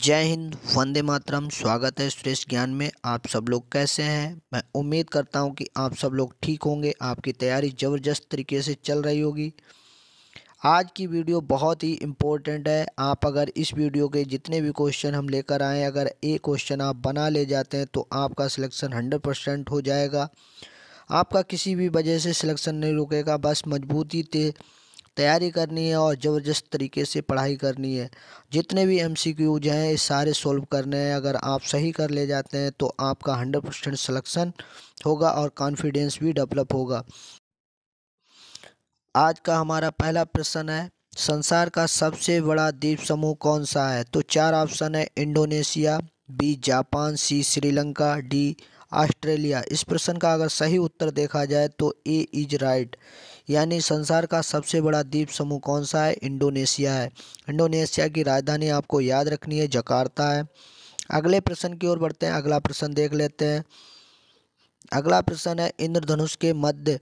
जय हिंद वंदे मातरम स्वागत है श्रेष्ठ ज्ञान में आप सब लोग कैसे हैं मैं उम्मीद करता हूं कि आप सब लोग ठीक होंगे आपकी तैयारी ज़बरदस्त तरीके से चल रही होगी आज की वीडियो बहुत ही इम्पोर्टेंट है आप अगर इस वीडियो के जितने भी क्वेश्चन हम लेकर आएँ अगर एक क्वेश्चन आप बना ले जाते हैं तो आपका सिलेक्शन हंड्रेड परसेंट हो जाएगा आपका किसी भी वजह से सिलेक्शन नहीं रुकेगा बस मजबूती से तैयारी करनी है और ज़बरदस्त तरीके से पढ़ाई करनी है जितने भी एम सी क्यूज हैं ये सारे सोल्व करने हैं अगर आप सही कर ले जाते हैं तो आपका हंड्रेड परसेंट सलेक्शन होगा और कॉन्फिडेंस भी डेवलप होगा आज का हमारा पहला प्रश्न है संसार का सबसे बड़ा द्वीप समूह कौन सा है तो चार ऑप्शन है Indonesia B Japan C Sri Lanka D Australia इस प्रश्न का अगर सही उत्तर देखा जाए तो ए इज राइट यानी संसार का सबसे बड़ा द्वीप समूह कौन सा है इंडोनेशिया है इंडोनेशिया की राजधानी आपको याद रखनी है जकार्ता है अगले प्रश्न की ओर बढ़ते हैं अगला प्रश्न देख लेते हैं अगला प्रश्न है इंद्रधनुष के मध्य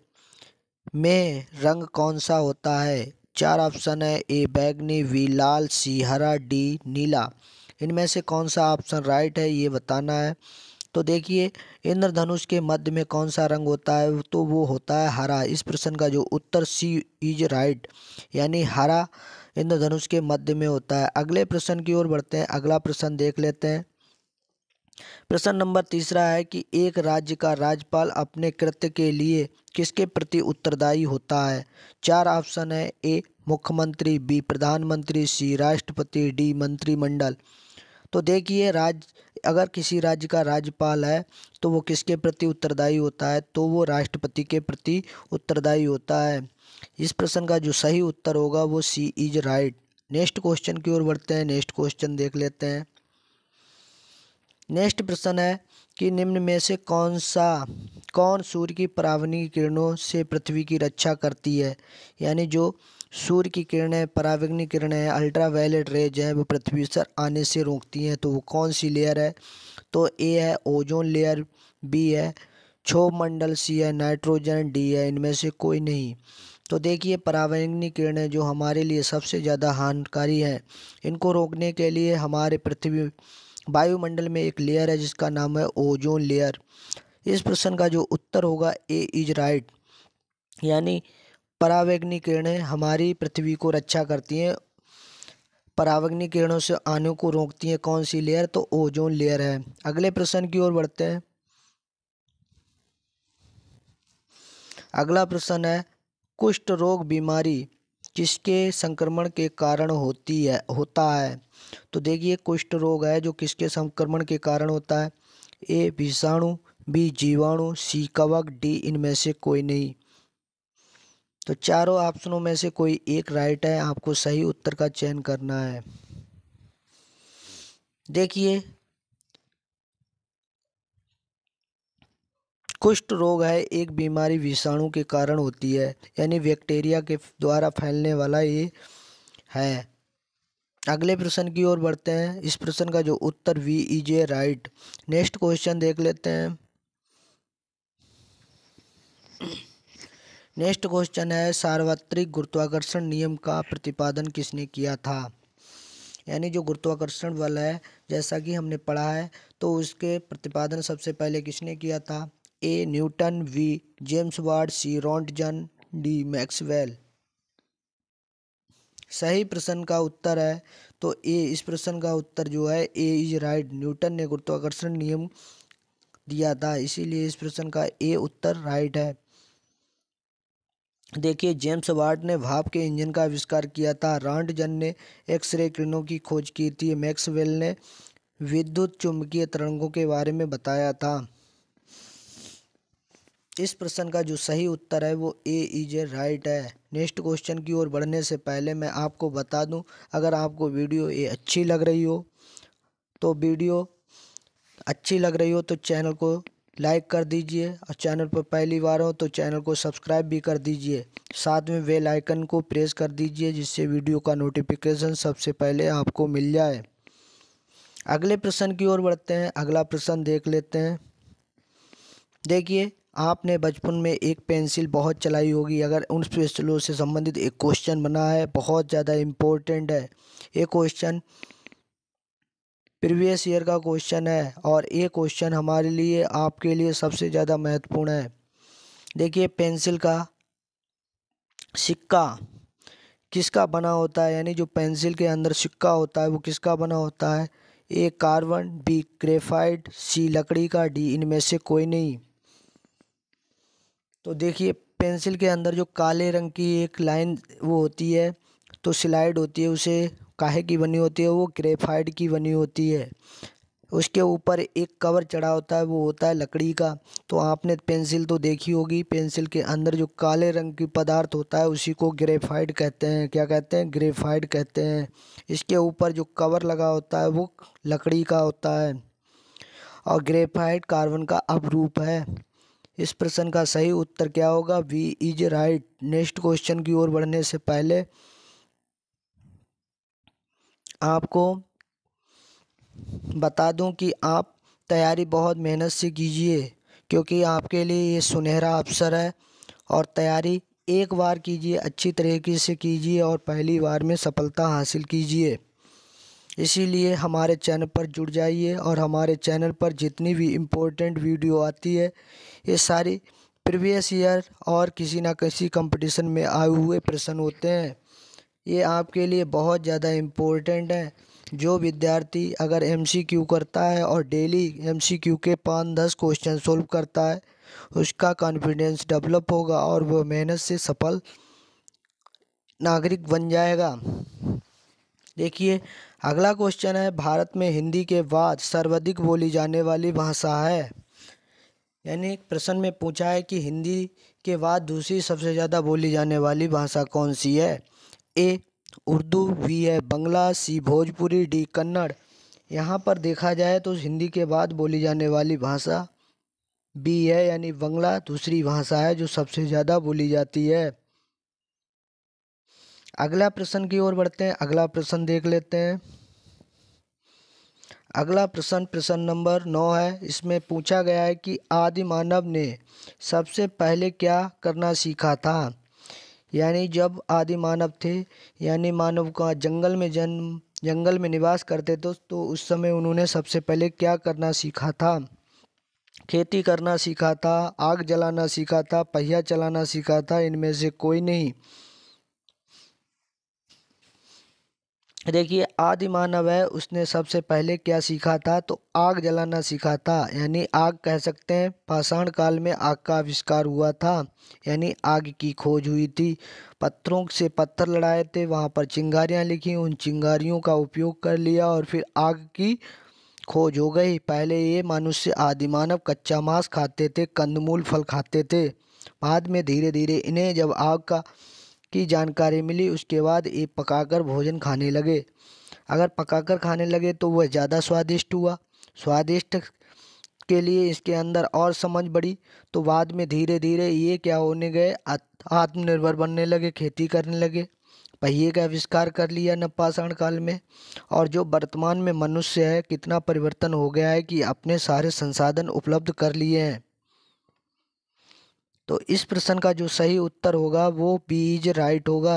में रंग कौन सा होता है चार ऑप्शन है ए बैगनी वी लाल सी हरा डी नीला इनमें से कौन सा ऑप्शन राइट है ये बताना है तो देखिए इंद्रधनुष के मध्य में कौन सा रंग होता है तो वो होता है हरा इस प्रश्न का जो उत्तर सी इज राइट यानी हरा इंद्रधनुष के मध्य में होता है अगले प्रश्न की ओर बढ़ते हैं अगला प्रश्न देख लेते हैं प्रश्न नंबर तीसरा है कि एक राज्य का राज्यपाल अपने कृत्य के लिए किसके प्रति उत्तरदायी होता है चार ऑप्शन है ए मुख्यमंत्री बी प्रधानमंत्री सी राष्ट्रपति डी मंत्रिमंडल तो देखिए राज्य अगर किसी राज्य का राज्यपाल है तो वो किसके प्रति उत्तरदायी होता है तो वो राष्ट्रपति के प्रति उत्तरदायी होता है इस प्रश्न का जो सही उत्तर होगा वो C is right next question की ओर बढ़ते हैं नेक्स्ट क्वेश्चन देख लेते हैं नेक्स्ट प्रश्न है कि निम्न में से कौन सा कौन सूर्य की परावनी किरणों से पृथ्वी की रक्षा करती है यानी जो सूर्य की किरणें परावैगनी किरणें अल्ट्रा वायलेट रेज हैं वो पृथ्वी सर आने से रोकती हैं तो वो कौन सी लेयर है तो ए है ओजोन लेयर बी है क्षोभ मंडल सी है नाइट्रोजन डी है इनमें से कोई नहीं तो देखिए परावैंगनी किरणें जो हमारे लिए सबसे ज़्यादा हानिकारी हैं इनको रोकने के लिए हमारे पृथ्वी वायुमंडल में एक लेयर है जिसका नाम है ओजोन लेयर इस प्रश्न का जो उत्तर होगा ए इज राइट यानी परावैग्नी किरणें हमारी पृथ्वी को रक्षा करती हैं परावैग्नि किरणों से आने को रोकती हैं कौन सी लेयर तो ओजोन लेयर है अगले प्रश्न की ओर बढ़ते हैं अगला प्रश्न है कुष्ठ रोग बीमारी किसके संक्रमण के कारण होती है होता है तो देखिए कुष्ठ रोग है जो किसके संक्रमण के कारण होता है ए विषाणु बी जीवाणु सी कवक डी इनमें से कोई नहीं तो चारों ऑप्शनों में से कोई एक राइट है आपको सही उत्तर का चयन करना है देखिए कुष्ठ रोग है एक बीमारी विषाणु के कारण होती है यानी बैक्टीरिया के द्वारा फैलने वाला ये है अगले प्रश्न की ओर बढ़ते हैं इस प्रश्न का जो उत्तर B is a right next question देख लेते हैं नेक्स्ट क्वेश्चन है सार्वत्रिक गुरुत्वाकर्षण नियम का प्रतिपादन किसने किया था यानी जो गुरुत्वाकर्षण बल है जैसा कि हमने पढ़ा है तो उसके प्रतिपादन सबसे पहले किसने किया था A Newton B James Watt C Roentgen D Maxwell सही प्रश्न का उत्तर है तो ए इस प्रश्न का उत्तर जो है ए इज राइट न्यूटन ने गुरुत्वाकर्षण नियम दिया था इसीलिए इस प्रश्न का ए उत्तर राइट है देखिए जेम्स वाट ने भाप के इंजन का आविष्कार किया था जन ने एक्सरे किरणों की खोज की थी मैक्सवेल ने विद्युत चुंबकीय तरंगों के बारे में बताया था इस प्रश्न का जो सही उत्तर है वो ए इज ए राइट है नेक्स्ट क्वेश्चन की ओर बढ़ने से पहले मैं आपको बता दूं अगर आपको वीडियो ये अच्छी लग रही हो तो वीडियो अच्छी लग रही हो तो चैनल को लाइक कर दीजिए और चैनल पर पहली बार हो तो चैनल को सब्सक्राइब भी कर दीजिए साथ में बेल आइकन को प्रेस कर दीजिए जिससे वीडियो का नोटिफिकेशन सबसे पहले आपको मिल जाए अगले प्रश्न की ओर बढ़ते हैं अगला प्रश्न देख लेते हैं देखिए आपने बचपन में एक पेंसिल बहुत चलाई होगी अगर उन पेंसिलों से संबंधित एक क्वेश्चन बना है बहुत ज़्यादा इम्पोर्टेंट है ये क्वेश्चन प्रीवियस ईयर का क्वेश्चन है और ये क्वेश्चन हमारे लिए आपके लिए सबसे ज़्यादा महत्वपूर्ण है देखिए पेंसिल का सिक्का किसका बना होता है यानी जो पेंसिल के अंदर सिक्का होता है वो किसका बना होता है A carbon B graphite C लकड़ी का डी इनमें से कोई नहीं तो देखिए पेंसिल के अंदर जो काले रंग की एक लाइन वो होती है तो स्लाइड होती है उसे काहे की बनी होती है वो ग्रेफाइड की बनी होती है उसके ऊपर एक कवर चढ़ा होता है वो होता है लकड़ी का तो आपने पेंसिल तो देखी होगी पेंसिल के अंदर जो काले रंग की पदार्थ होता है उसी को ग्रेफाइड कहते हैं क्या कहते हैं ग्रेफाइड कहते हैं इसके ऊपर जो कवर लगा होता है वो लकड़ी का होता है और ग्रेफाइड कार्बन का अपरूप है इस प्रश्न का सही उत्तर क्या होगा B is right next question की ओर बढ़ने से पहले आपको बता दूं कि आप तैयारी बहुत मेहनत से कीजिए क्योंकि आपके लिए ये सुनहरा अवसर है और तैयारी एक बार कीजिए अच्छी तरीके से कीजिए और पहली बार में सफलता हासिल कीजिए इसीलिए हमारे चैनल पर जुड़ जाइए और हमारे चैनल पर जितनी भी इम्पोर्टेंट वीडियो आती है ये सारी प्रीवियस ईयर और किसी ना किसी कंपटीशन में आए हुए प्रश्न होते हैं ये आपके लिए बहुत ज़्यादा इम्पोर्टेंट है जो विद्यार्थी अगर एमसीक्यू करता है और डेली एमसीक्यू के पाँच दस क्वेश्चन सोल्व करता है उसका कॉन्फिडेंस डेवलप होगा और वह मेहनत से सफल नागरिक बन जाएगा देखिए अगला क्वेश्चन है भारत में हिंदी के बाद सर्वाधिक बोली जाने वाली भाषा है यानी प्रश्न में पूछा है कि हिंदी के बाद दूसरी सबसे ज़्यादा बोली जाने वाली भाषा कौन सी है ए उर्दू वी है बंगला सी भोजपुरी डी कन्नड़ यहाँ पर देखा जाए तो हिंदी के बाद बोली जाने वाली भाषा बी है यानी बंगला दूसरी भाषा है जो सबसे ज़्यादा बोली जाती है अगला प्रश्न की ओर बढ़ते हैं अगला प्रश्न देख लेते हैं अगला प्रश्न प्रश्न नंबर नौ है इसमें पूछा गया है कि आदि मानव ने सबसे पहले क्या करना सीखा था यानी जब आदि मानव थे यानी मानव का जंगल में जन्म जंगल में निवास करते थे तो उस समय उन्होंने सबसे पहले क्या करना सीखा था खेती करना सीखा था आग जलाना सीखा था पहिया चलाना सीखा था इनमें से कोई नहीं देखिए आदि मानव है उसने सबसे पहले क्या सीखा था तो आग जलाना सीखा था यानी आग कह सकते हैं पाषाण काल में आग का आविष्कार हुआ था यानी आग की खोज हुई थी पत्थरों से पत्थर लड़ाए थे वहाँ पर चिंगारियाँ लिखी उन चिंगारियों का उपयोग कर लिया और फिर आग की खोज हो गई पहले ये मनुष्य आदि मानव कच्चा मांस खाते थे कंदमूल फल खाते थे बाद में धीरे धीरे इन्हें जब आग का की जानकारी मिली उसके बाद ये पकाकर भोजन खाने लगे अगर पकाकर खाने लगे तो वह ज़्यादा स्वादिष्ट हुआ स्वादिष्ट के लिए इसके अंदर और समझ बढ़ी तो बाद में धीरे धीरे ये क्या होने गए आत्मनिर्भर बनने लगे खेती करने लगे पहिए का आविष्कार कर लिया नपाषाण काल में और जो वर्तमान में मनुष्य है कितना परिवर्तन हो गया है कि अपने सारे संसाधन उपलब्ध कर लिए हैं तो इस प्रश्न का जो सही उत्तर होगा वो बी इज राइट होगा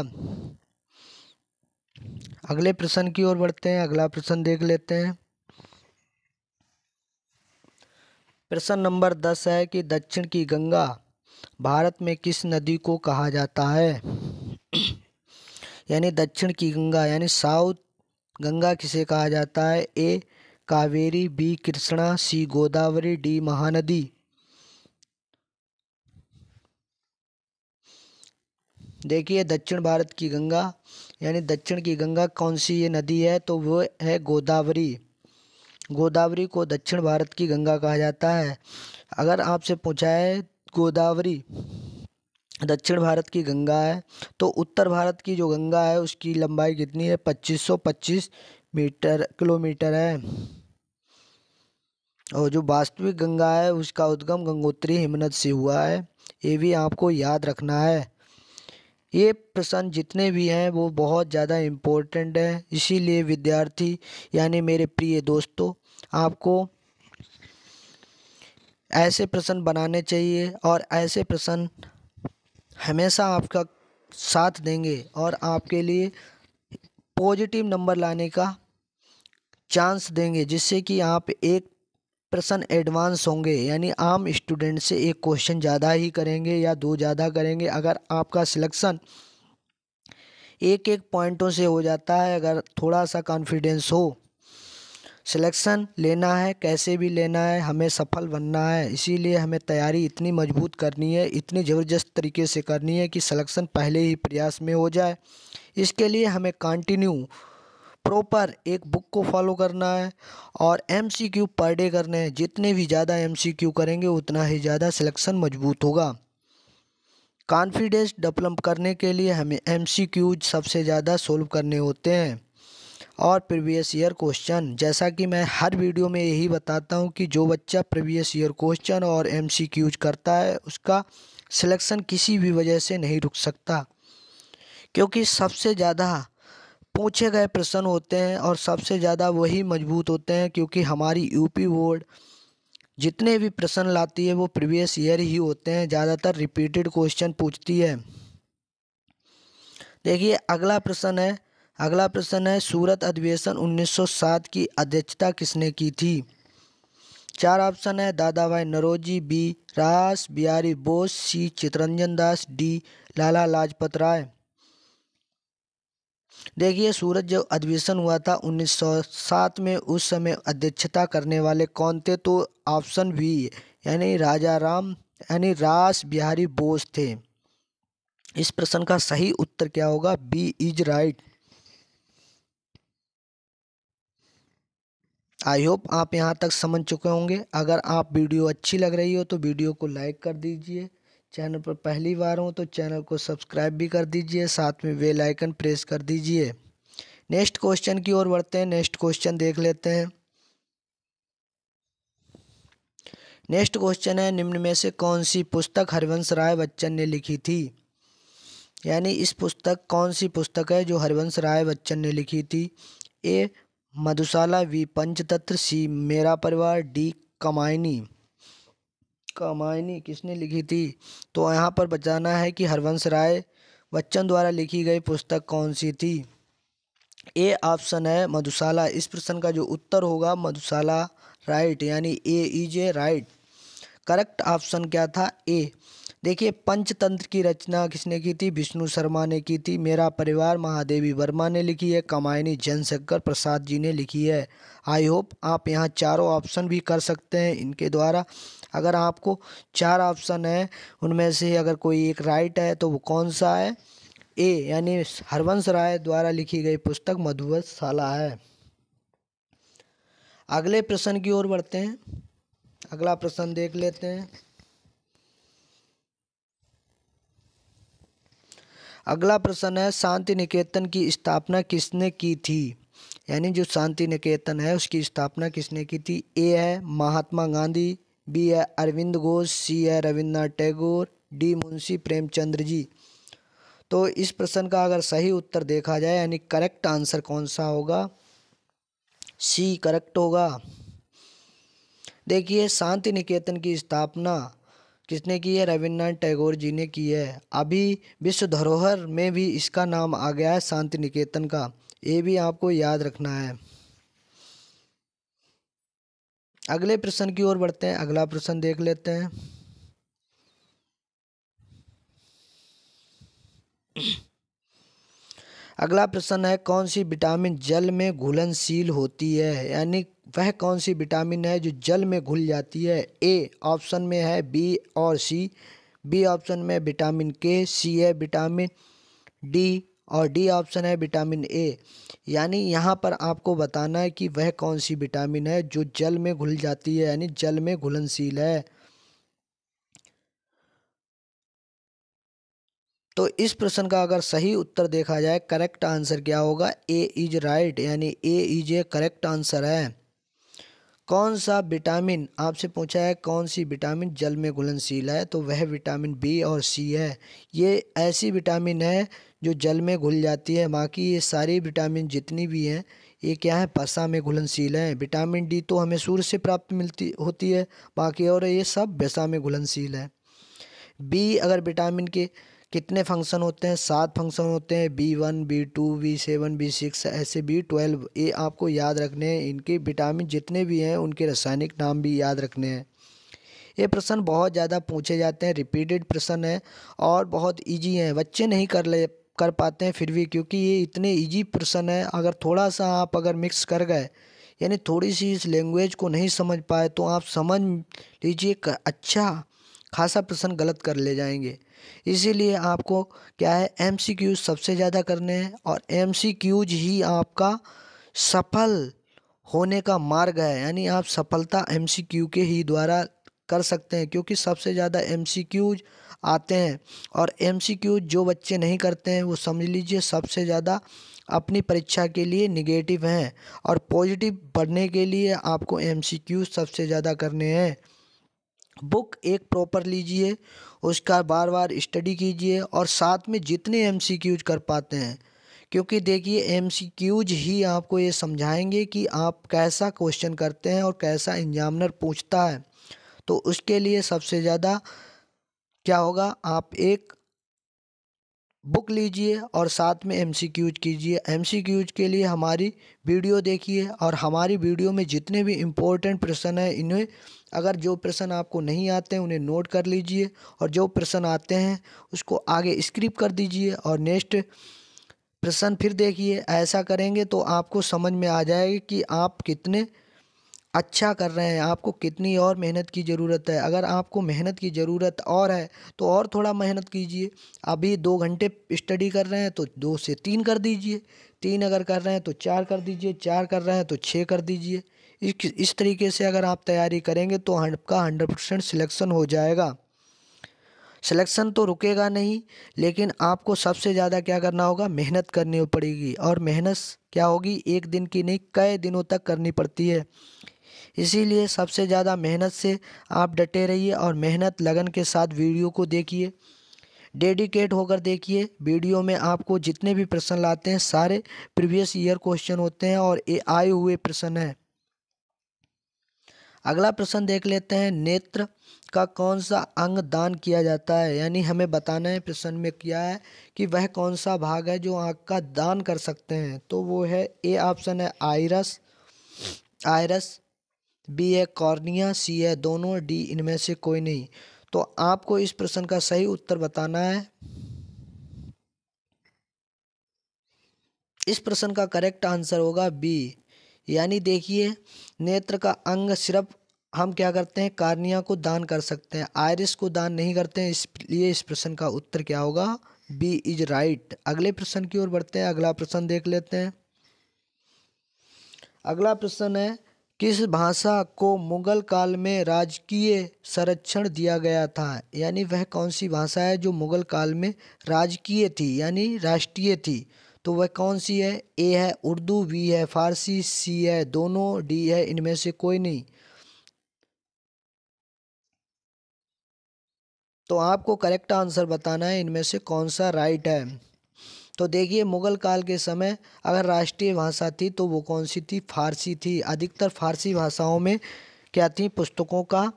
अगले प्रश्न की ओर बढ़ते हैं अगला प्रश्न देख लेते हैं प्रश्न नंबर दस है कि दक्षिण की गंगा भारत में किस नदी को कहा जाता है यानी दक्षिण की गंगा यानी साउथ गंगा किसे कहा जाता है A Kaveri B Krishna C Godavari D Mahanadi देखिए दक्षिण भारत की गंगा यानी दक्षिण की गंगा कौन सी ये नदी है तो वो है गोदावरी गोदावरी को दक्षिण भारत की गंगा कहा जाता है अगर आपसे पूछा है गोदावरी दक्षिण भारत की गंगा है तो उत्तर भारत की जो गंगा है उसकी लंबाई कितनी है 2525 मीटर किलोमीटर है और जो वास्तविक गंगा है उसका उद्गम गंगोत्री हिमनद से हुआ है ये भी आपको याद रखना है ये प्रश्न जितने भी हैं वो बहुत ज़्यादा इम्पोर्टेंट हैं इसीलिए विद्यार्थी यानी मेरे प्रिय दोस्तों आपको ऐसे प्रश्न बनाने चाहिए और ऐसे प्रश्न हमेशा आपका साथ देंगे और आपके लिए पॉजिटिव नंबर लाने का चांस देंगे जिससे कि आप एक प्रश्न एडवांस होंगे यानी आम स्टूडेंट से एक क्वेश्चन ज़्यादा ही करेंगे या दो ज़्यादा करेंगे अगर आपका सिलेक्शन एक एक पॉइंटों से हो जाता है अगर थोड़ा सा कॉन्फिडेंस हो सिलेक्शन लेना है कैसे भी लेना है हमें सफल बनना है इसीलिए हमें तैयारी इतनी मजबूत करनी है इतनी ज़बरदस्त तरीके से करनी है कि सिलेक्शन पहले ही प्रयास में हो जाए इसके लिए हमें कंटिन्यू प्रॉपर एक बुक को फॉलो करना है और एमसीक्यू पर डे करने हैं जितने भी ज़्यादा एमसीक्यू करेंगे उतना ही ज़्यादा सिलेक्शन मजबूत होगा कॉन्फिडेंस डेवलप करने के लिए हमें एमसीक्यू सबसे ज़्यादा सोल्व करने होते हैं और प्रीवियस ईयर क्वेश्चन जैसा कि मैं हर वीडियो में यही बताता हूं कि जो बच्चा प्रीवियस ईयर क्वेश्चन और एम करता है उसका सिलेक्शन किसी भी वजह से नहीं रुक सकता क्योंकि सबसे ज़्यादा पूछे गए प्रश्न होते हैं और सबसे ज़्यादा वही मजबूत होते हैं क्योंकि हमारी यूपी बोर्ड जितने भी प्रश्न लाती है वो प्रीवियस ईयर ही होते हैं ज़्यादातर रिपीटेड क्वेश्चन पूछती है देखिए अगला प्रश्न है अगला प्रश्न है सूरत अधिवेशन 1907 की अध्यक्षता किसने की थी चार ऑप्शन है दादा भाई Naoroji B Ras Bihari Bose C Chittaranjan Das D Lala Lajpat Rai देखिए सूरज जो अधिवेशन हुआ था 1907 में उस समय अध्यक्षता करने वाले कौन थे तो ऑप्शन भी यानी राजा राम यानी रास बिहारी बोस थे इस प्रश्न का सही उत्तर क्या होगा B is right I hope आप यहाँ तक समझ चुके होंगे अगर आप वीडियो अच्छी लग रही हो तो वीडियो को लाइक कर दीजिए चैनल पर पहली बार हूँ तो चैनल को सब्सक्राइब भी कर दीजिए साथ में वे आइकन प्रेस कर दीजिए नेक्स्ट क्वेश्चन की ओर बढ़ते हैं नेक्स्ट क्वेश्चन देख लेते हैं नेक्स्ट क्वेश्चन है निम्न में से कौन सी पुस्तक हरिवंश राय बच्चन ने लिखी थी यानी इस पुस्तक कौन सी पुस्तक है जो हरिवंश राय बच्चन ने लिखी थी ए मधुशाला वी पंचतत्र सी मेरा परिवार डी कमायनी कामायनी किसने लिखी थी तो यहाँ पर बचाना है कि हरवंश राय बच्चन द्वारा लिखी गई पुस्तक कौन सी थी ए ऑप्शन है मधुशाला इस प्रश्न का जो उत्तर होगा मधुशाला राइट यानी A is a right correct option क्या था ए देखिए पंचतंत्र की रचना किसने की थी विष्णु शर्मा ने की थी मेरा परिवार महादेवी वर्मा ने लिखी है कमायनी जनशंकर प्रसाद जी ने लिखी है आई होप आप यहाँ चारों ऑप्शन भी कर सकते हैं इनके द्वारा अगर आपको चार ऑप्शन है उनमें से अगर कोई एक राइट है तो वो कौन सा है ए यानी हरवंश राय द्वारा लिखी गई पुस्तक मधुबशाला है अगले प्रश्न की ओर बढ़ते हैं अगला प्रश्न देख लेते हैं अगला प्रश्न है शांति निकेतन की स्थापना किसने की थी यानी जो शांति निकेतन है उसकी स्थापना किसने की थी ए है महात्मा गांधी बी है अरविंद घोष सी है रविन्द्रनाथ टैगोर डी मुंशी प्रेमचंद्र जी तो इस प्रश्न का अगर सही उत्तर देखा जाए यानी करेक्ट आंसर कौन सा होगा सी करेक्ट होगा देखिए शांति निकेतन की स्थापना किसने की है रविन्द्रनाथ टैगोर जी ने की है अभी विश्व धरोहर में भी इसका नाम आ गया है शांति निकेतन का ये भी आपको याद रखना है अगले प्रश्न की ओर बढ़ते हैं अगला प्रश्न देख लेते हैं अगला प्रश्न है कौन सी विटामिन जल में घुलनशील होती है यानी वह कौन सी विटामिन है जो जल में घुल जाती है ए ऑप्शन में है बी और सी बी ऑप्शन में विटामिन के सी है विटामिन डी और डी ऑप्शन है विटामिन ए यानी यहाँ पर आपको बताना है कि वह कौन सी विटामिन है जो जल में घुल जाती है यानी जल में घुलनशील है तो इस प्रश्न का अगर सही उत्तर देखा जाए करेक्ट आंसर क्या होगा ए इज राइट यानी A is a correct answer है कौन सा विटामिन आपसे पूछा है कौन सी विटामिन जल में घुलनशील है तो वह विटामिन बी और सी है ये ऐसी विटामिन है जो जल में घुल जाती है बाकी ये सारी विटामिन जितनी भी हैं ये क्या है पसा में घुलनशील है विटामिन डी तो हमें सूर्य से प्राप्त मिलती होती है बाकी और ये सब वसा में घुलनशील है बी अगर विटामिन के कितने फंक्शन होते हैं सात फंक्शन होते हैं B one B two B seven B six ऐसे बी ट्वेल्व ये आपको याद रखने हैं इनके विटामिन जितने भी हैं उनके रासायनिक नाम भी याद रखने हैं ये प्रश्न बहुत ज़्यादा पूछे जाते हैं रिपीटेड प्रश्न है और बहुत इजी हैं बच्चे नहीं कर ले कर पाते हैं फिर भी क्योंकि ये इतने इजी पर्सन है अगर थोड़ा सा आप अगर मिक्स कर गए यानी थोड़ी सी इस लैंग्वेज को नहीं समझ पाए तो आप समझ लीजिए अच्छा खासा पर्सन गलत कर ले जाएंगे इसीलिए आपको क्या है एम सी क्यूज सबसे ज़्यादा करने हैं और एम सी क्यूज ही आपका सफल होने का मार्ग है यानी आप सफलता एम सी क्यू के ही द्वारा कर सकते हैं क्योंकि सबसे ज़्यादा एम सी क्यूज आते हैं और एमसीक्यू जो बच्चे नहीं करते हैं वो समझ लीजिए सबसे ज़्यादा अपनी परीक्षा के लिए निगेटिव हैं और पॉजिटिव बढ़ने के लिए आपको एम सबसे ज़्यादा करने हैं बुक एक प्रॉपर लीजिए उसका बार बार स्टडी कीजिए और साथ में जितने एम कर पाते हैं क्योंकि देखिए एम ही आपको ये समझाएंगे कि आप कैसा क्वेश्चन करते हैं और कैसा एग्जामिनर पूछता है तो उसके लिए सबसे ज़्यादा क्या होगा आप एक बुक लीजिए और साथ में एमसीक्यूज कीजिए एमसीक्यूज के लिए हमारी वीडियो देखिए और हमारी वीडियो में जितने भी इम्पोर्टेंट प्रश्न हैं इन्हें अगर जो प्रश्न आपको नहीं आते हैं उन्हें नोट कर लीजिए और जो प्रश्न आते हैं उसको आगे स्क्रिप कर दीजिए और नेक्स्ट प्रश्न फिर देखिए ऐसा करेंगे तो आपको समझ में आ जाएगा कि आप कितने अच्छा कर रहे हैं आपको कितनी और मेहनत की ज़रूरत है अगर आपको मेहनत की ज़रूरत और है तो और थोड़ा मेहनत कीजिए अभी दो घंटे स्टडी कर रहे हैं तो दो से तीन कर दीजिए तीन अगर कर रहे हैं तो चार कर दीजिए चार कर रहे हैं तो छः कर दीजिए इस तरीके से अगर आप तैयारी करेंगे तो आपका हंड्रेड परसेंट सिलेक्शन हो जाएगा सिलेक्शन तो रुकेगा नहीं लेकिन आपको सबसे ज़्यादा क्या करना होगा मेहनत करनी पड़ेगी और मेहनत क्या होगी एक दिन की नहीं कई दिनों तक करनी पड़ती है इसीलिए सबसे ज़्यादा मेहनत से आप डटे रहिए और मेहनत लगन के साथ वीडियो को देखिए डेडिकेट होकर देखिए वीडियो में आपको जितने भी प्रश्न लाते हैं सारे प्रीवियस ईयर क्वेश्चन होते हैं और ये आए हुए प्रश्न हैं अगला प्रश्न देख लेते हैं नेत्र का कौन सा अंग दान किया जाता है यानी हमें बताना है प्रश्न में क्या है कि वह कौन सा भाग है जो आँख का दान कर सकते हैं तो वो है ए ऑप्शन है आयरस आयरस बी है कॉर्निया सी है दोनों डी इनमें से कोई नहीं तो आपको इस प्रश्न का सही उत्तर बताना है इस प्रश्न का करेक्ट आंसर होगा बी यानी देखिए नेत्र का अंग सिर्फ हम क्या करते हैं कार्निया को दान कर सकते हैं आयरिस को दान नहीं करते हैं इसलिए इस प्रश्न का उत्तर क्या होगा बी इज राइट अगले प्रश्न की ओर बढ़ते हैं अगला प्रश्न देख लेते हैं अगला प्रश्न है किस भाषा को मुगल काल में राजकीय संरक्षण दिया गया था यानी वह कौन सी भाषा है जो मुगल काल में राजकीय थी यानी राष्ट्रीय थी तो वह कौन सी है ए है उर्दू बी है फारसी सी है दोनों डी है इनमें से कोई नहीं तो आपको करेक्ट आंसर बताना है इनमें से कौन सा राइट है तो देखिए मुग़ल काल के समय अगर राष्ट्रीय भाषा थी तो वो कौन सी थी फारसी थी अधिकतर फारसी भाषाओं में क्या थी पुस्तकों का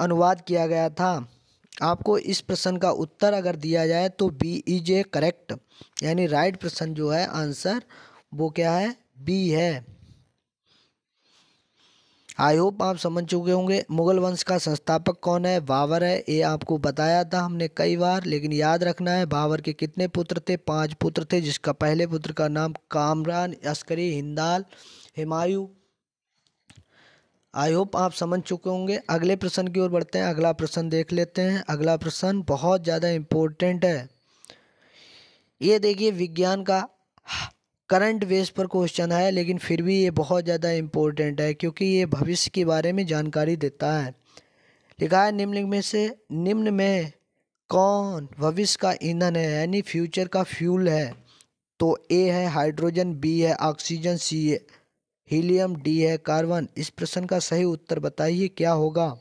अनुवाद किया गया था आपको इस प्रश्न का उत्तर अगर दिया जाए तो बी इज ए करेक्ट यानी राइट प्रश्न जो है आंसर वो क्या है बी है आई होप आप समझ चुके होंगे मुग़ल वंश का संस्थापक कौन है बाबर है ये आपको बताया था हमने कई बार लेकिन याद रखना है बाबर के कितने पुत्र थे पांच पुत्र थे जिसका पहले पुत्र का नाम कामरान अस्करी हिंदाल हिमायू आई होप आप समझ चुके होंगे अगले प्रश्न की ओर बढ़ते हैं अगला प्रश्न देख लेते हैं अगला प्रश्न बहुत ज़्यादा इम्पोर्टेंट है ये देखिए विज्ञान का करंट बेस पर क्वेश्चन है लेकिन फिर भी ये बहुत ज़्यादा इम्पोर्टेंट है क्योंकि ये भविष्य के बारे में जानकारी देता है लिखा है निम्न में से निम्न में कौन भविष्य का ईंधन है यानी फ्यूचर का फ्यूल है तो ए है हाइड्रोजन बी है ऑक्सीजन सी है हीलियम डी है कार्बन इस प्रश्न का सही उत्तर बताइए क्या होगा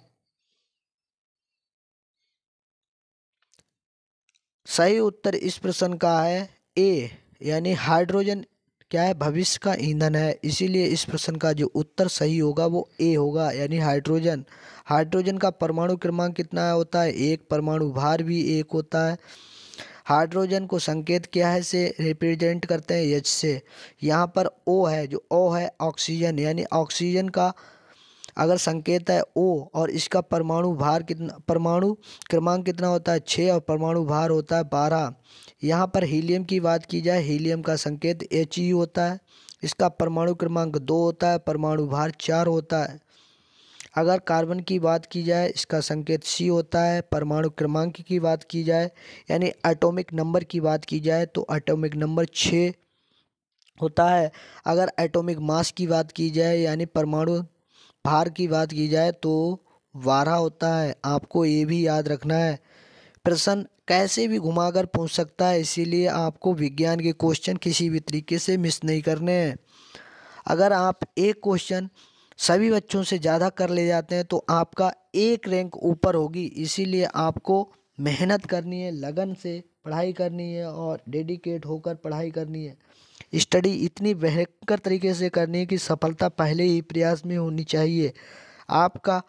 सही उत्तर इस प्रश्न का है ए यानी हाइड्रोजन क्या है भविष्य का ईंधन है इसीलिए इस प्रश्न का जो उत्तर सही होगा वो ए होगा यानी हाइड्रोजन हाइड्रोजन का परमाणु क्रमांक कितना होता है एक परमाणु भार भी एक होता है हाइड्रोजन को संकेत क्या है से रिप्रेजेंट करते हैं एच से यहाँ पर ओ है जो ओ है ऑक्सीजन यानी ऑक्सीजन का अगर संकेत है ओ और इसका परमाणु भार कितना परमाणु क्रमांक कितना होता है छः और परमाणु भार होता है बारह यहाँ पर हीलियम की बात की जाए हीलियम का संकेत एच ई e होता है इसका परमाणु क्रमांक दो होता है परमाणु भार चार होता है अगर कार्बन की बात की जाए इसका संकेत सी होता है परमाणु क्रमांक की बात की जाए यानी एटॉमिक नंबर की बात की जाए तो एटॉमिक नंबर छः होता है अगर एटॉमिक मास की बात की जाए यानी परमाणु भार की बात की जाए तो वारा होता है आपको ये भी याद रखना है प्रश्न कैसे भी घुमाकर पूछ सकता है इसीलिए आपको विज्ञान के क्वेश्चन किसी भी तरीके से मिस नहीं करने हैं अगर आप एक क्वेश्चन सभी बच्चों से ज़्यादा कर ले जाते हैं तो आपका एक रैंक ऊपर होगी इसीलिए आपको मेहनत करनी है लगन से पढ़ाई करनी है और डेडिकेट होकर पढ़ाई करनी है स्टडी इतनी बेहतर तरीके से करनी है कि सफलता पहले ही प्रयास में होनी चाहिए आपका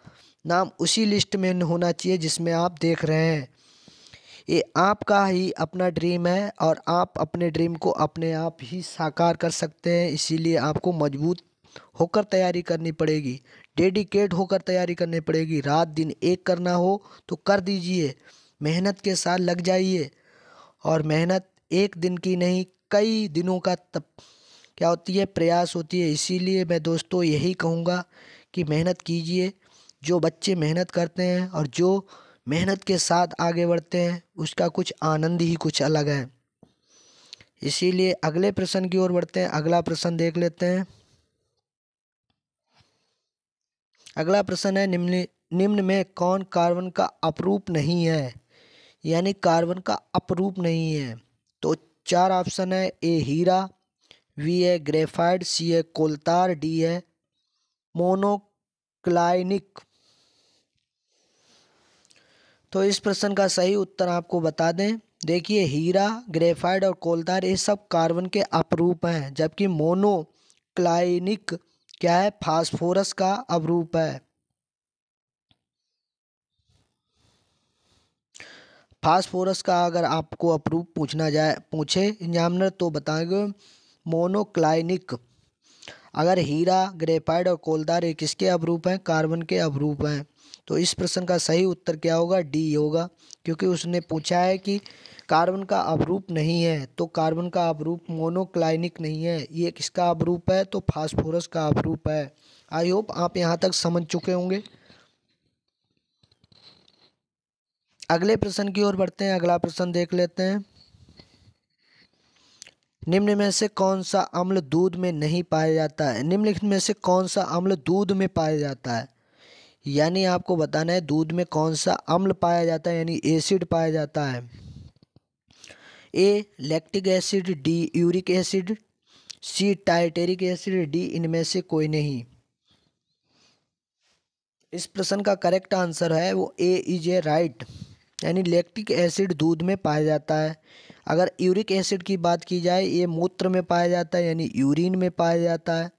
नाम उसी लिस्ट में होना चाहिए जिसमें आप देख रहे हैं ये आपका ही अपना ड्रीम है और आप अपने ड्रीम को अपने आप ही साकार कर सकते हैं इसीलिए आपको मजबूत होकर तैयारी करनी पड़ेगी डेडिकेट होकर तैयारी करनी पड़ेगी रात दिन एक करना हो तो कर दीजिए मेहनत के साथ लग जाइए और मेहनत एक दिन की नहीं कई दिनों का तप क्या होती है प्रयास होती है इसीलिए मैं दोस्तों यही कहूँगा कि मेहनत कीजिए जो बच्चे मेहनत करते हैं और जो मेहनत के साथ आगे बढ़ते हैं उसका कुछ आनंद ही कुछ अलग है इसीलिए अगले प्रश्न की ओर बढ़ते हैं अगला प्रश्न देख लेते हैं अगला प्रश्न है निम्न निम्न में कौन कार्बन का अपरूप नहीं है यानी कार्बन का अपरूप नहीं है तो चार ऑप्शन है ए हीरा वी है ग्रेफाइड सी है कोलतार डी है मोनोक्लाइनिक तो इस प्रश्न का सही उत्तर आपको बता दें देखिए हीरा ग्रेफाइड और कोलतार ये सब कार्बन के अपरूप हैं जबकि मोनोक्लाइनिक क्या है फास्फोरस का अवरूप है फास्फोरस का अगर आपको अप्रूव पूछना जाए पूछे एग्जामिनर तो बताएंगे मोनोक्लाइनिक अगर हीरा ग्रेफाइड और कोलदार ये किसके अपरूप हैं कार्बन के अपरूप हैं तो इस प्रश्न का सही उत्तर क्या होगा डी होगा क्योंकि उसने पूछा है कि कार्बन का अपरूप नहीं है तो कार्बन का अपरूप मोनोक्लाइनिक नहीं है ये किसका अपरूप है तो फास्फोरस का अपरूप है आई होप आप यहाँ तक समझ चुके होंगे अगले प्रश्न की ओर बढ़ते हैं अगला प्रश्न देख लेते हैं निम्न में से कौन सा अम्ल दूध में नहीं पाया जाता है निम्नलिखित में से कौन सा अम्ल दूध में पाया जाता है यानी आपको बताना है दूध में कौन सा अम्ल पाया जाता है यानी एसिड पाया जाता है A lactic acid D uric acid C tartaric acid D इनमें से कोई नहीं इस प्रश्न का करेक्ट आंसर है वो ए इज ए राइट यानी लैक्टिक एसिड दूध में पाया जाता है अगर यूरिक एसिड की बात की जाए ये मूत्र में पाया जाता है यानी यूरिन में पाया जाता है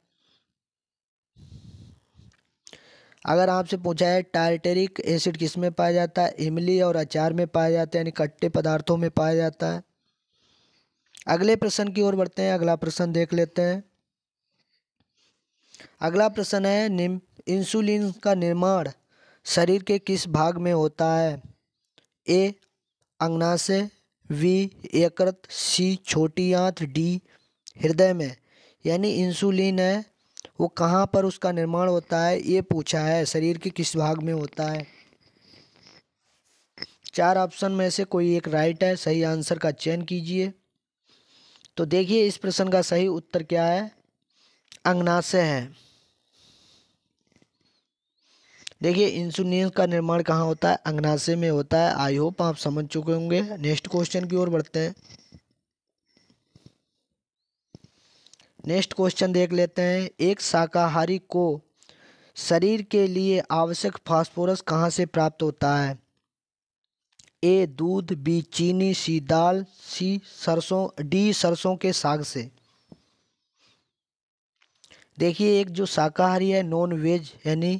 अगर आपसे पूछा है टार्टेरिक एसिड किस में पाया जाता है इमली और अचार में पाया जाता है यानी कट्टे पदार्थों में पाया जाता है अगले प्रश्न की ओर बढ़ते हैं अगला प्रश्न देख लेते हैं अगला प्रश्न है निम इंसुलिन का निर्माण शरीर के किस भाग में होता है ए अग्नाशय वी एकृत सी छोटी आंत डी हृदय में यानी इंसुलिन है वो कहाँ पर उसका निर्माण होता है ये पूछा है शरीर के किस भाग में होता है चार ऑप्शन में से कोई एक राइट है सही आंसर का चयन कीजिए तो देखिए इस प्रश्न का सही उत्तर क्या है अंगनाशय है देखिए इंसुलिन का निर्माण कहाँ होता है अंगनाशय में होता है आई होप आप समझ चुके होंगे नेक्स्ट क्वेश्चन की ओर बढ़ते हैं नेक्स्ट क्वेश्चन देख लेते हैं एक शाकाहारी को शरीर के लिए आवश्यक फास्फोरस कहाँ से प्राप्त होता है ए दूध बी चीनी सी दाल सी सरसों डी सरसों के साग से देखिए एक जो शाकाहारी है नॉन वेज यानी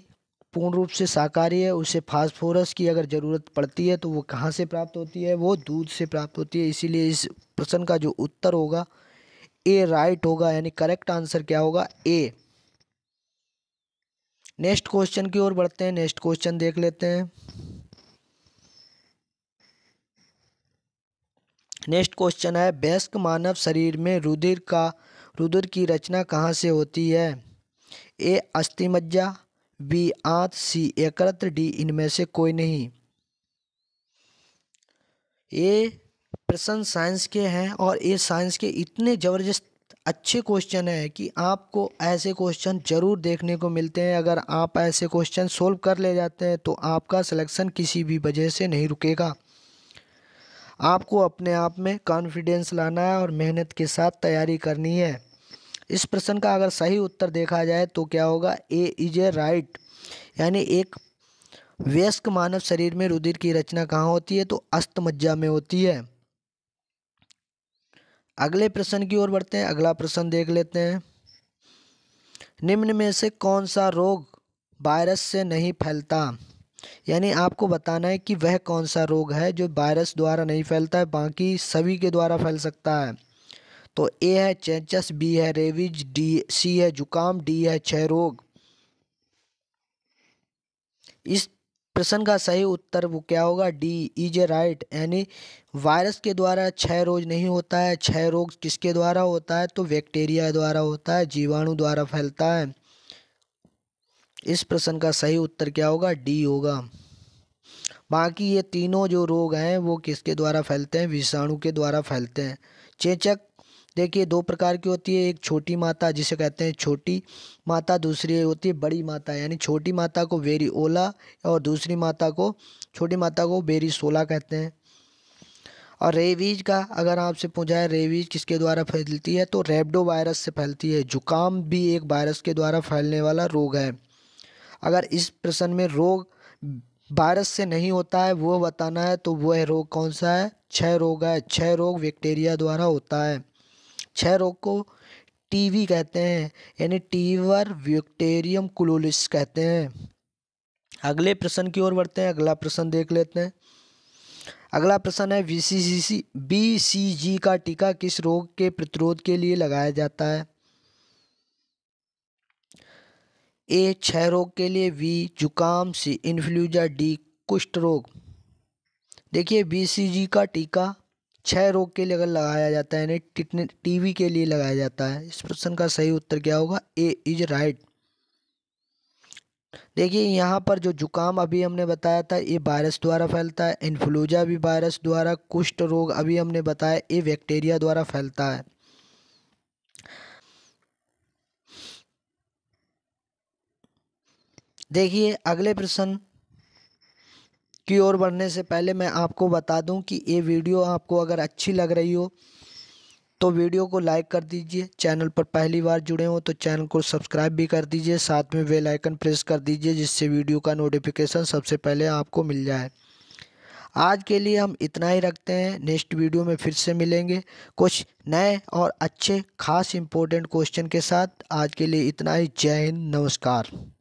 पूर्ण रूप से शाकाहारी है उसे फास्फोरस की अगर ज़रूरत पड़ती है तो वो कहाँ से प्राप्त होती है वो दूध से प्राप्त होती है इसीलिए इस प्रश्न का जो उत्तर होगा ए राइट होगा यानी करेक्ट आंसर क्या होगा ए नेक्स्ट क्वेश्चन की ओर बढ़ते हैं नेक्स्ट क्वेश्चन देख लेते हैं नेक्स्ट क्वेश्चन है वयस्क मानव शरीर में रुधिर का रुधिर की रचना कहाँ से होती है ए अस्थिमज्जा बी आंत सी एकत्र डी इनमें से कोई नहीं ये प्रश्न साइंस के हैं और ये साइंस के इतने ज़बरदस्त अच्छे क्वेश्चन हैं कि आपको ऐसे क्वेश्चन ज़रूर देखने को मिलते हैं अगर आप ऐसे क्वेश्चन सोल्व कर ले जाते हैं तो आपका सिलेक्शन किसी भी वजह से नहीं रुकेगा आपको अपने आप में कॉन्फिडेंस लाना है और मेहनत के साथ तैयारी करनी है इस प्रश्न का अगर सही उत्तर देखा जाए तो क्या होगा ए इज ए राइट यानी एक वयस्क मानव शरीर में रुधिर की रचना कहाँ होती है तो अस्त मज्जा में होती है अगले प्रश्न की ओर बढ़ते हैं अगला प्रश्न देख लेते हैं निम्न में से कौन सा रोग वायरस से नहीं फैलता यानी आपको बताना है कि वह कौन सा रोग है जो वायरस द्वारा नहीं फैलता है बाकी सभी के द्वारा फैल सकता है तो ए है चेंचस बी है रेविज डी सी है जुकाम डी है रोग इस प्रश्न का सही उत्तर वो क्या होगा डी इज ए राइट यानी वायरस के द्वारा क्षय रोग नहीं होता है क्षय रोग किसके द्वारा होता है तो बैक्टीरिया द्वारा होता है जीवाणु द्वारा फैलता है इस प्रश्न का सही उत्तर क्या होगा डी होगा बाकी ये तीनों जो रोग हैं वो किसके द्वारा फैलते हैं विषाणु के द्वारा फैलते हैं चेचक देखिए दो प्रकार की होती है एक छोटी माता जिसे कहते हैं छोटी माता दूसरी होती है बड़ी माता यानी छोटी माता को वेरी ओला और दूसरी माता को छोटी माता को वेरी सोला कहते हैं और रेवीज का अगर आपसे पूछा है रेवीज किसके द्वारा फैलती है तो रेबडो वायरस से फैलती है जुकाम भी एक वायरस के द्वारा फैलने वाला रोग है अगर इस प्रश्न में रोग वायरस से नहीं होता है वो बताना है तो वह रोग कौन सा है छह रोग है छह रोग बैक्टीरिया द्वारा होता है क्षय रोग को टीवी कहते हैं यानी टीवर व्यक्टेरियम कुलोलिस कहते हैं अगले प्रश्न की ओर बढ़ते हैं अगला प्रश्न देख लेते हैं अगला प्रश्न है बी सी जी का टीका किस रोग के प्रतिरोध के लिए लगाया जाता है ए क्षय रोग के लिए वी जुकाम सी इन्फ्लूजा डी कुष्ठ रोग देखिए जी का टीका क्षय रोग के लिए अगर लगाया जाता है यानी टीवी के लिए लगाया जाता है इस प्रश्न का सही उत्तर क्या होगा ए इज राइट देखिए यहाँ पर जो जुकाम अभी हमने बताया था ये वायरस द्वारा फैलता है इन्फ्लूजा भी वायरस द्वारा कुष्ठ रोग अभी हमने बताया ये बैक्टीरिया द्वारा फैलता है देखिए अगले प्रश्न की ओर बढ़ने से पहले मैं आपको बता दूं कि ये वीडियो आपको अगर अच्छी लग रही हो तो वीडियो को लाइक कर दीजिए चैनल पर पहली बार जुड़े हो तो चैनल को सब्सक्राइब भी कर दीजिए साथ में वेल आइकन प्रेस कर दीजिए जिससे वीडियो का नोटिफिकेशन सबसे पहले आपको मिल जाए आज के लिए हम इतना ही रखते हैं नेक्स्ट वीडियो में फिर से मिलेंगे कुछ नए और अच्छे खास इम्पोर्टेंट क्वेश्चन के साथ आज के लिए इतना ही जय हिंद नमस्कार